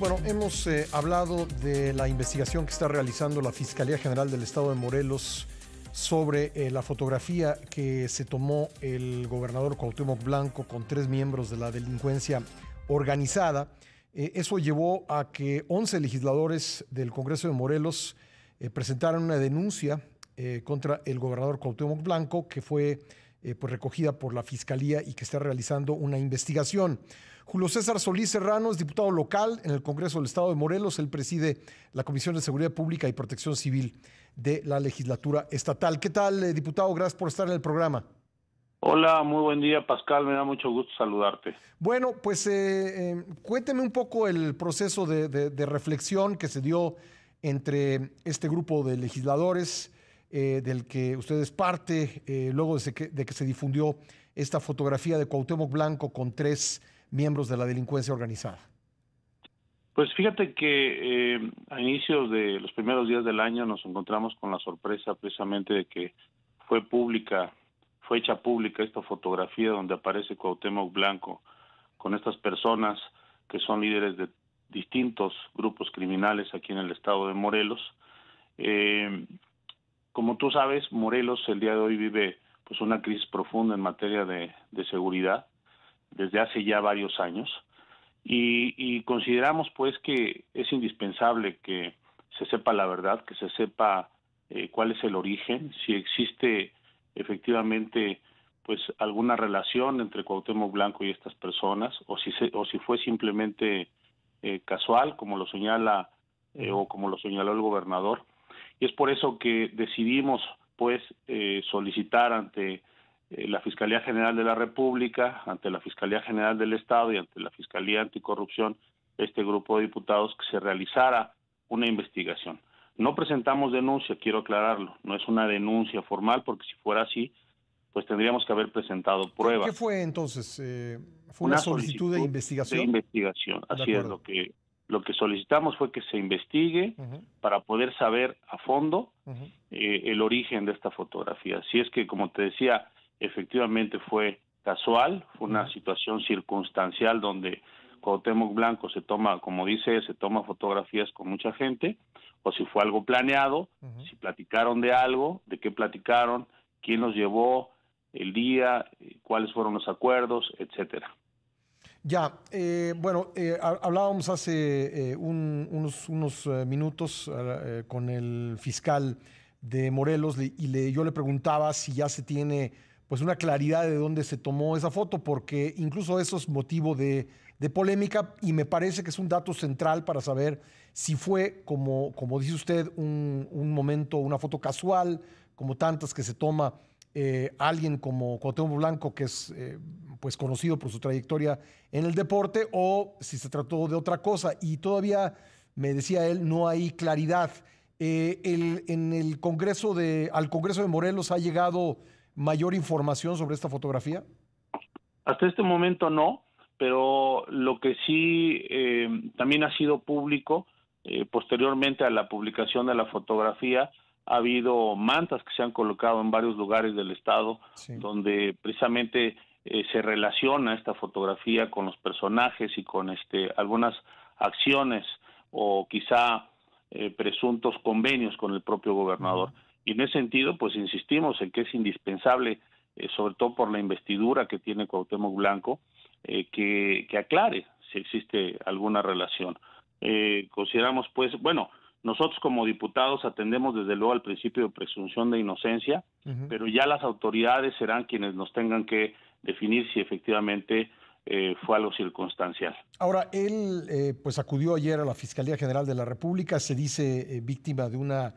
Bueno, hemos eh, hablado de la investigación que está realizando la Fiscalía General del Estado de Morelos sobre eh, la fotografía que se tomó el gobernador Cuauhtémoc Blanco con tres miembros de la delincuencia organizada. Eh, eso llevó a que 11 legisladores del Congreso de Morelos presentaran una denuncia contra el gobernador Cuauhtémoc Blanco que fue eh, pues recogida por la Fiscalía y que está realizando una investigación. Julio César Solís Serrano es diputado local en el Congreso del Estado de Morelos. Él preside la Comisión de Seguridad Pública y Protección Civil de la legislatura estatal. ¿Qué tal, eh, diputado? Gracias por estar en el programa. Hola, muy buen día, Pascal. Me da mucho gusto saludarte. Bueno, pues eh, cuénteme un poco el proceso de, reflexión que se dio entre este grupo de legisladores eh, del que usted es parte, eh, luego de que, se difundió esta fotografía de Cuauhtémoc Blanco con tres miembros de la delincuencia organizada? Pues fíjate que eh, a inicios de los primeros días del año nos encontramos con la sorpresa precisamente de que fue pública, fue hecha pública esta fotografía donde aparece Cuauhtémoc Blanco con estas personas que son líderes de distintos grupos criminales aquí en el estado de Morelos. Como tú sabes, Morelos el día de hoy vive pues una crisis profunda en materia de, seguridad desde hace ya varios años y, consideramos pues que es indispensable que se sepa la verdad, que se sepa eh, cuál es el origen, si existe efectivamente pues alguna relación entre Cuauhtémoc Blanco y estas personas o si o si fue simplemente eh, casual como lo señala eh, o como lo señaló el gobernador y es por eso que decidimos pues eh, solicitar ante eh, la Fiscalía General de la República, ante la Fiscalía General del Estado y ante la Fiscalía Anticorrupción, este grupo de diputados, que se realizara una investigación. No presentamos denuncia, quiero aclararlo, no es una denuncia formal, porque si fuera así, pues tendríamos que haber presentado pruebas. ¿Qué fue entonces? Eh, ¿Fue una, solicitud, de investigación? De investigación, así es lo que lo que solicitamos fue que se investigue para poder saber a fondo eh, el origen de esta fotografía. Si es que, como te decía, efectivamente fue casual, fue una situación circunstancial donde Cuauhtémoc Blanco se toma, como dice, se toma fotografías con mucha gente, o si fue algo planeado, si platicaron de algo, de qué platicaron, quién los llevó, el día, eh, cuáles fueron los acuerdos, etcétera. Ya, eh, bueno, eh, hablábamos hace eh, unos, minutos con el fiscal de Morelos y yo le preguntaba si ya se tiene pues una claridad de dónde se tomó esa foto, porque incluso eso es motivo de, polémica y me parece que es un dato central para saber si fue, como, como dice usted, un, momento, una foto casual, como tantas que se toma alguien como Cuauhtémoc Blanco, que es pues conocido por su trayectoria en el deporte o si se trató de otra cosa. Y todavía, me decía él, no hay claridad. Eh, el, en el Congreso de, al Congreso de Morelos ha llegado mayor información sobre esta fotografía. Hasta este momento no, pero lo que sí eh, también ha sido público eh, posteriormente a la publicación de la fotografía ha habido mantas que se han colocado en varios lugares del estado donde precisamente eh, se relaciona esta fotografía con los personajes y con este, algunas acciones o quizá eh, presuntos convenios con el propio gobernador. Y en ese sentido, pues insistimos en que es indispensable, eh, sobre todo por la investidura que tiene Cuauhtémoc Blanco, que, que, aclare si existe alguna relación. consideramos, pues, bueno, nosotros como diputados atendemos desde luego al principio de presunción de inocencia, pero ya las autoridades serán quienes nos tengan que definir si efectivamente fue eh, fue algo circunstancial. Ahora, él eh, pues acudió ayer a la Fiscalía General de la República, se dice eh, víctima de una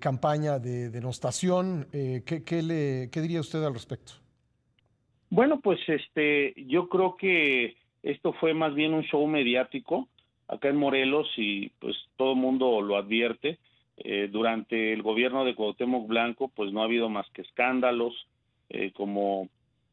campaña de denostación. ¿qué, le, ¿Qué diría usted al respecto? Bueno, pues este, yo creo que esto fue más bien un show mediático acá en Morelos y pues todo el mundo lo advierte. durante el gobierno de Cuauhtémoc Blanco pues no ha habido más que escándalos como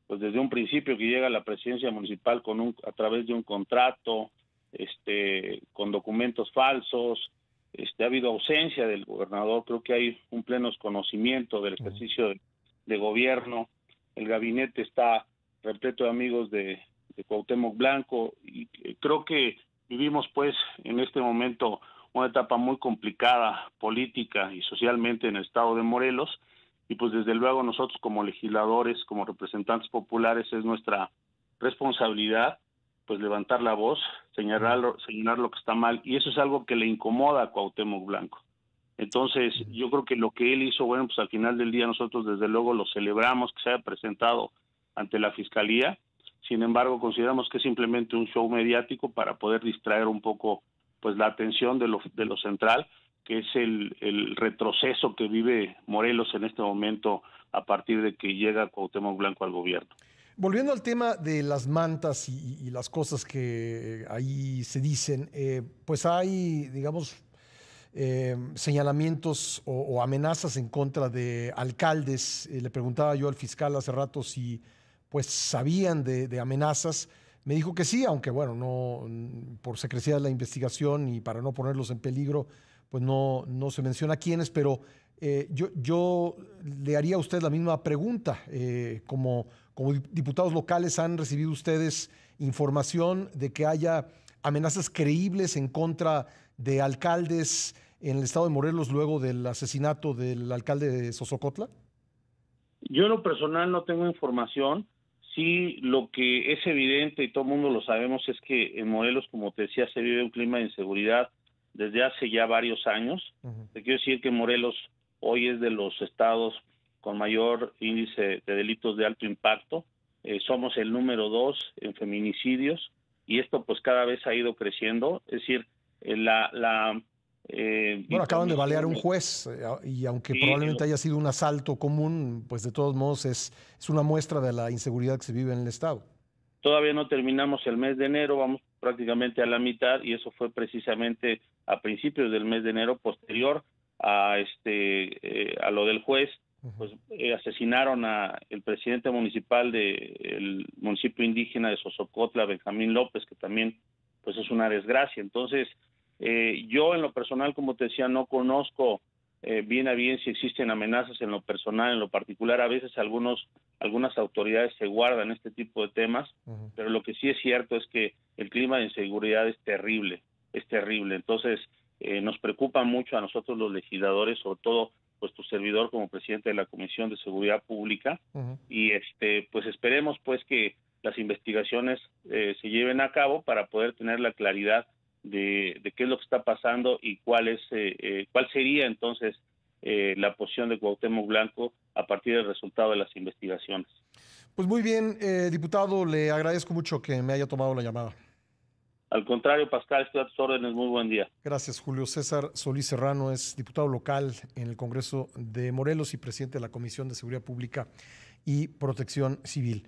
pues desde un principio que llega a la presidencia municipal con a través de un contrato, este, con documentos falsos, este, ha habido ausencia del gobernador, creo que hay un pleno desconocimiento del ejercicio de, gobierno, el gabinete está repleto de amigos de, de Cuauhtémoc Blanco y eh, creo que vivimos pues en este momento una etapa muy complicada política y socialmente en el estado de Morelos y pues desde luego nosotros como legisladores, como representantes populares es nuestra responsabilidad pues levantar la voz, señalar, señalar lo que está mal y eso es algo que le incomoda a Cuauhtémoc Blanco. Entonces, yo creo que lo que él hizo, bueno, pues al final del día nosotros desde luego lo celebramos que se haya presentado ante la fiscalía. Sin embargo, consideramos que es simplemente un show mediático para poder distraer un poco pues la atención de lo, de lo central que es el, retroceso que vive Morelos en este momento a partir de que llega Cuauhtémoc Blanco al gobierno. Volviendo al tema de las mantas y, las cosas que eh, ahí se dicen, eh, pues hay, digamos, eh, señalamientos o, amenazas en contra de alcaldes. le preguntaba yo al fiscal hace rato si pues sabían de, de, amenazas. Me dijo que sí, aunque bueno, no por secrecía de la investigación y para no ponerlos en peligro, pues no, no se menciona quiénes, pero eh, yo, yo, le haría a usted la misma pregunta. Eh, como, como diputados locales, ¿han recibido ustedes información de que haya amenazas creíbles en contra de alcaldes en el estado de Morelos luego del asesinato del alcalde de Sosocotla? Yo en lo personal no tengo información. Sí, lo que es evidente y todo el mundo lo sabemos es que en Morelos, como te decía, se vive un clima de inseguridad desde hace ya varios años. quiero decir que Morelos hoy es de los estados con mayor índice de delitos de alto impacto. Eh, somos el número dos en feminicidios y esto pues cada vez ha ido creciendo. Es decir, eh, la... la eh, bueno, acaban de balear un juez eh, y aunque probablemente haya sido un asalto común, pues de todos modos es, es una muestra de la inseguridad que se vive en el Estado. Todavía no terminamos el mes de enero, vamos prácticamente a la mitad y eso fue precisamente a principios del mes de enero posterior a este eh, a lo del juez pues eh, asesinaron a el presidente municipal del el municipio indígena de Sosocotla Benjamín López que también pues es una desgracia entonces eh, yo en lo personal como te decía no conozco bien a bien si existen amenazas en lo personal en lo particular a veces algunos algunas autoridades se guardan este tipo de temas pero lo que sí es cierto es que el clima de inseguridad es terrible es terrible. Entonces, eh, nos preocupa mucho a nosotros los legisladores, sobre todo pues tu servidor como presidente de la Comisión de Seguridad Pública y este pues esperemos pues que las investigaciones eh, se lleven a cabo para poder tener la claridad de, de qué es lo que está pasando y cuál es eh, cuál sería entonces la posición de Cuauhtémoc Blanco a partir del resultado de las investigaciones. Pues muy bien, diputado, le agradezco mucho que me haya tomado la llamada. Al contrario, Pascal, estoy a tus órdenes. Muy buen día. Gracias, Julio César Solís Serrano es diputado local en el Congreso de Morelos y presidente de la Comisión de Seguridad Pública y Protección Civil.